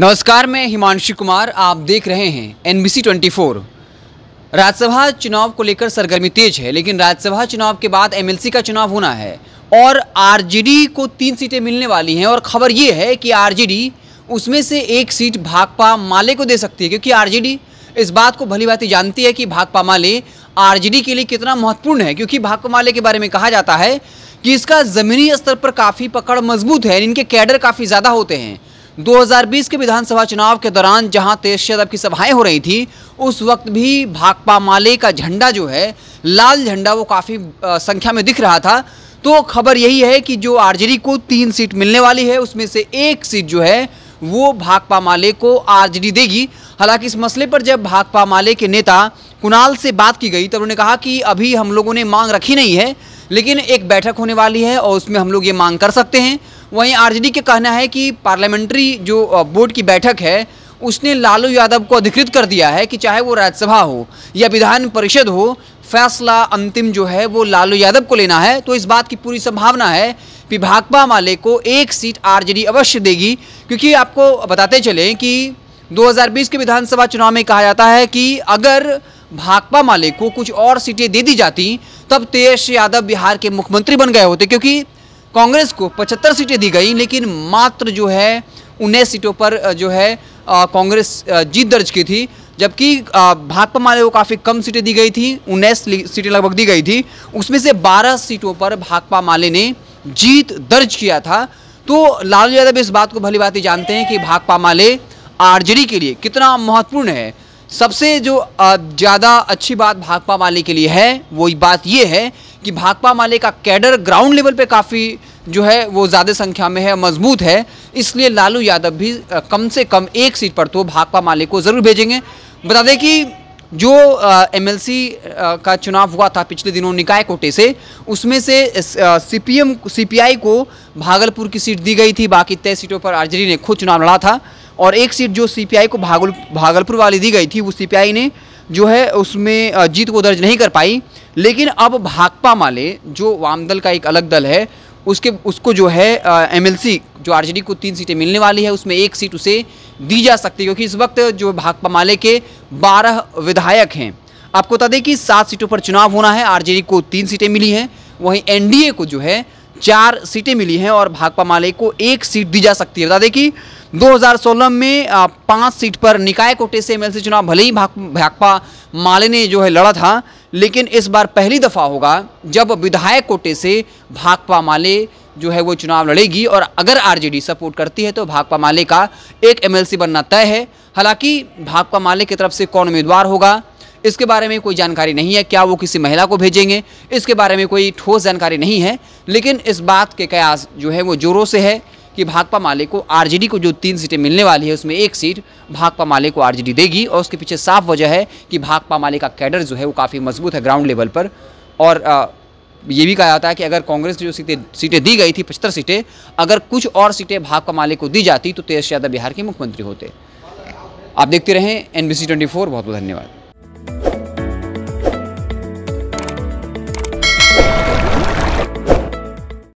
नमस्कार मैं हिमांशु कुमार आप देख रहे हैं एनबीसी 24 राज्यसभा चुनाव को लेकर सरगर्मी तेज है लेकिन राज्यसभा चुनाव के बाद एमएलसी का चुनाव होना है और आरजेडी को तीन सीटें मिलने वाली हैं और खबर ये है कि आरजेडी उसमें से एक सीट भाकपा माले को दे सकती है क्योंकि आरजेडी इस बात को भली भांति जानती है कि भाकपा माले आरजेडी के लिए कितना महत्वपूर्ण है क्योंकि भाकपा माले के बारे में कहा जाता है कि इसका ज़मीनी स्तर पर काफ़ी पकड़ मजबूत है इनके कैडर काफ़ी ज़्यादा होते हैं 2020 के विधानसभा चुनाव के दौरान जहां तेज यादव की सभाएं हो रही थी उस वक्त भी भाकपा माले का झंडा जो है लाल झंडा वो काफ़ी संख्या में दिख रहा था तो खबर यही है कि जो आरजेडी को तीन सीट मिलने वाली है उसमें से एक सीट जो है वो भाकपा माले को आरजेडी देगी हालांकि इस मसले पर जब भाकपा माले के नेता कुणाल से बात की गई तब उन्होंने कहा कि अभी हम लोगों ने मांग रखी नहीं है लेकिन एक बैठक होने वाली है और उसमें हम लोग ये मांग कर सकते हैं वहीं आरजेडी के कहना है कि पार्लियामेंट्री जो बोर्ड की बैठक है उसने लालू यादव को अधिकृत कर दिया है कि चाहे वो राज्यसभा हो या विधान परिषद हो फैसला अंतिम जो है वो लालू यादव को लेना है तो इस बात की पूरी संभावना है कि भाकपा माले को एक सीट आरजेडी अवश्य देगी क्योंकि आपको बताते चलें कि 2020 के विधानसभा चुनाव में कहा जाता है कि अगर भाकपा माले को कुछ और सीटें दे दी जाती तब तेज यादव बिहार के मुख्यमंत्री बन गए होते क्योंकि कांग्रेस को 75 सीटें दी गई लेकिन मात्र जो है उन्नीस सीटों पर जो है कांग्रेस जीत दर्ज की थी जबकि भाकपा माले को काफ़ी कम सीटें दी गई थी उन्नीस सीटें लगभग दी गई थी उसमें से 12 सीटों पर भाकपा माले ने जीत दर्ज किया था तो लालू यादव इस बात को भली बात ही जानते हैं कि भाकपा माले आरजेडी के लिए कितना महत्वपूर्ण है सबसे जो ज़्यादा अच्छी बात भाकपा माले के लिए है वो बात ये है कि भाकपा माले का कैडर ग्राउंड लेवल पे काफ़ी जो है वो ज़्यादा संख्या में है मजबूत है इसलिए लालू यादव भी कम से कम एक सीट पर तो भाकपा माले को ज़रूर भेजेंगे बता दें कि जो एमएलसी का चुनाव हुआ था पिछले दिनों निकाय कोटे से उसमें से सीपीएम सीपीआई को भागलपुर की सीट दी गई थी बाकी तय सीटों पर आरजेडी ने खुद चुनाव लड़ा था और एक सीट जो सीपीआई को भागल भागलपुर वाली दी गई थी वो सीपीआई ने जो है उसमें जीत को दर्ज नहीं कर पाई लेकिन अब भाकपा माले जो वामदल का एक अलग दल है उसके उसको जो है एमएलसी जो आरजेडी को तीन सीटें मिलने वाली है उसमें एक सीट उसे दी जा सकती है क्योंकि इस वक्त जो भाकपा माले के बारह विधायक हैं आपको बता दें कि सात सीटों पर चुनाव होना है आरजेडी को तीन सीटें मिली हैं वहीं एनडीए को जो है चार सीटें मिली हैं और भाकपा माले को एक सीट दी जा सकती है बता दें कि 2016 में पाँच सीट पर निकाय कोटे से एमएलसी चुनाव भले ही भाकपा माले ने जो है लड़ा था लेकिन इस बार पहली दफ़ा होगा जब विधायक कोटे से भाकपा माले जो है वो चुनाव लड़ेगी और अगर आरजेडी सपोर्ट करती है तो भाकपा माले का एक एमएलसी बनना तय है हालांकि भाकपा माले की तरफ से कौन उम्मीदवार होगा इसके बारे में कोई जानकारी नहीं है क्या वो किसी महिला को भेजेंगे इसके बारे में कोई ठोस जानकारी नहीं है लेकिन इस बात के कयास जो है वो जोरों से है कि भाकपा माले को आरजेडी को जो तीन सीटें मिलने वाली है उसमें एक सीट भाकपा माले को आरजेडी देगी और उसके पीछे साफ वजह है कि भाकपा माले का कैडर जो है वो काफ़ी मजबूत है ग्राउंड लेवल पर और आ, ये भी कहा जाता है कि अगर कांग्रेस जो सीटें सीटें दी गई थी पचहत्तर सीटें अगर कुछ और सीटें भाकपा माले को दी जाती तो तेजस यादव बिहार के मुख्यमंत्री होते आप देखते रहें एन बी बहुत बहुत धन्यवाद